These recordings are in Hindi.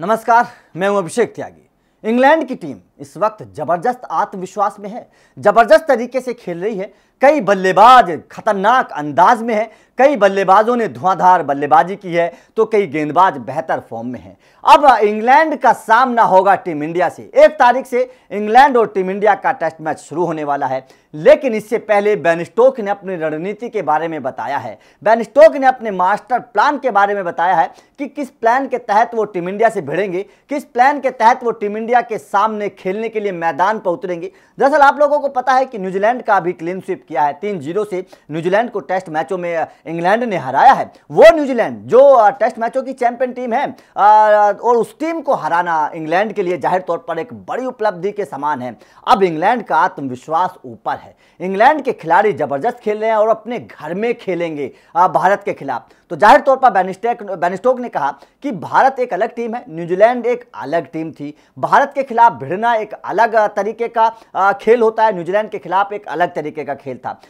नमस्कार मैं हूं अभिषेक त्यागी इंग्लैंड की टीम इस वक्त जबरदस्त आत्मविश्वास में है जबरदस्त तरीके से खेल रही है कई बल्लेबाज खतरनाक अंदाज में है कई बल्लेबाजों ने धुआंधार बल्लेबाजी की है तो कई गेंदबाज बेहतर फॉर्म में हैं अब इंग्लैंड का सामना होगा टीम इंडिया से एक तारीख से इंग्लैंड और टीम इंडिया का टेस्ट मैच शुरू होने वाला है लेकिन इससे पहले बैन स्टोक ने अपनी रणनीति के बारे में बताया है बैन स्टोक ने अपने मास्टर प्लान के बारे में बताया है कि किस प्लान के तहत वो टीम इंडिया से भिड़ेंगे किस प्लान के तहत वो टीम इंडिया के सामने खेल खेलने के लिए मैदान पर उतरेंगे दरअसल आप लोगों को पता है कि न्यूजीलैंड का भी क्लीन स्वीप किया है तीन जीरो से न्यूजीलैंड को टेस्ट मैचों में इंग्लैंड ने हराया है वो न्यूजीलैंड जो टेस्ट मैचों की चैंपियन टीम है और उस टीम को हराना इंग्लैंड के लिए जाहिर तौर पर एक बड़ी उपलब्धि के समान है अब इंग्लैंड का आत्मविश्वास ऊपर है इंग्लैंड के खिलाड़ी जबरदस्त खेल रहे हैं और अपने घर में खेलेंगे भारत के खिलाफ तो जाहिर तौर पर बैनिस्टेक बैनिस्टोक ने कहा कि भारत एक अलग टीम है न्यूजीलैंड एक अलग टीम थी भारत के खिलाफ भिड़ना खेलना एक अलग तरीके का खेल होता है न्यूजीलैंड के खिलाफ एक अलग तरीके का खेल था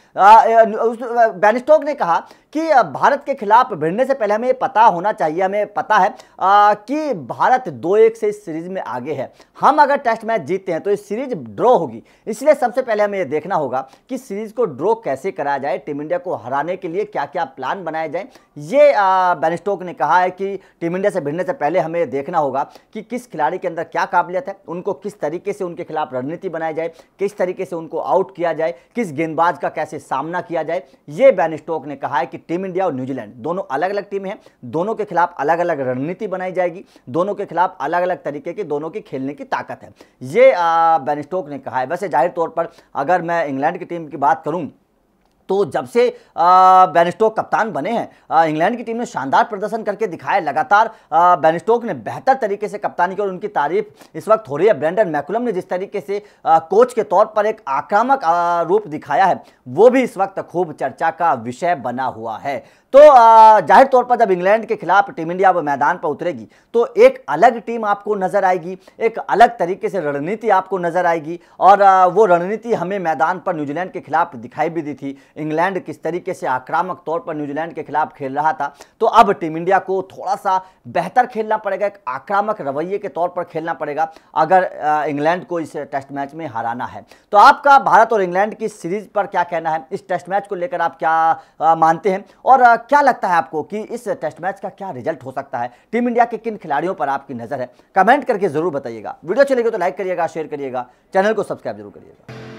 बैनिस्टोक ने कहा कि भारत के खिलाफ भिड़ने से पहले हमें पता होना चाहिए हमें पता है आ, कि भारत दो एक से इस सीरीज में आगे है हम अगर टेस्ट मैच जीतते हैं तो इस सीरीज ड्रॉ होगी इसलिए सबसे पहले हमें यह देखना होगा कि सीरीज को ड्रॉ कैसे कराया जाए टीम इंडिया को हराने के लिए क्या क्या प्लान बनाए जाए ये बैनस्टोक ने कहा है कि टीम इंडिया से भिड़ने से पहले हमें देखना होगा कि किस खिलाड़ी के अंदर क्या काबिलियत है उनको किस तरीके से उनके खिलाफ रणनीति बनाई जाए किस तरीके से उनको आउट किया जाए किस गेंदबाज का कैसे सामना किया जाए ये बैनस्टोक ने कहा है कि टीम इंडिया और न्यूजीलैंड दोनों अलग अलग टीम है दोनों के खिलाफ अलग अलग रणनीति बनाई जाएगी दोनों के खिलाफ अलग अलग तरीके की दोनों की खेलने की ताकत है ये बेनस्टोक ने कहा है वैसे जाहिर तौर पर अगर मैं इंग्लैंड की टीम की बात करूँ तो जब से बेनस्टोक कप्तान बने हैं इंग्लैंड की टीम ने शानदार प्रदर्शन करके दिखाया लगातार बेनस्टोक ने बेहतर तरीके से कप्तानी की और उनकी तारीफ इस वक्त हो रही है ब्रेंडन मैकुलम ने जिस तरीके से कोच के तौर पर एक आक्रामक रूप दिखाया है वो भी इस वक्त खूब चर्चा का विषय बना हुआ है तो जाहिर तौर पर जब इंग्लैंड के खिलाफ टीम इंडिया अब मैदान पर उतरेगी तो एक अलग टीम आपको नजर आएगी एक अलग तरीके से रणनीति आपको नजर आएगी और वो रणनीति हमें मैदान पर न्यूजीलैंड के खिलाफ दिखाई भी दी थी इंग्लैंड किस तरीके से आक्रामक तौर पर न्यूजीलैंड के खिलाफ खेल रहा था तो अब टीम इंडिया को थोड़ा सा बेहतर खेलना पड़ेगा एक आक्रामक रवैये के तौर पर खेलना पड़ेगा अगर इंग्लैंड को इस टेस्ट मैच में हराना है तो आपका भारत और इंग्लैंड की सीरीज पर क्या कहना है इस टेस्ट मैच को लेकर आप क्या मानते हैं और क्या लगता है आपको कि इस टेस्ट मैच का क्या रिजल्ट हो सकता है टीम इंडिया के किन खिलाड़ियों पर आपकी नज़र है कमेंट करके ज़रूर बताइएगा वीडियो चलेगी तो लाइक करिएगा शेयर करिएगा चैनल को सब्सक्राइब जरूर करिएगा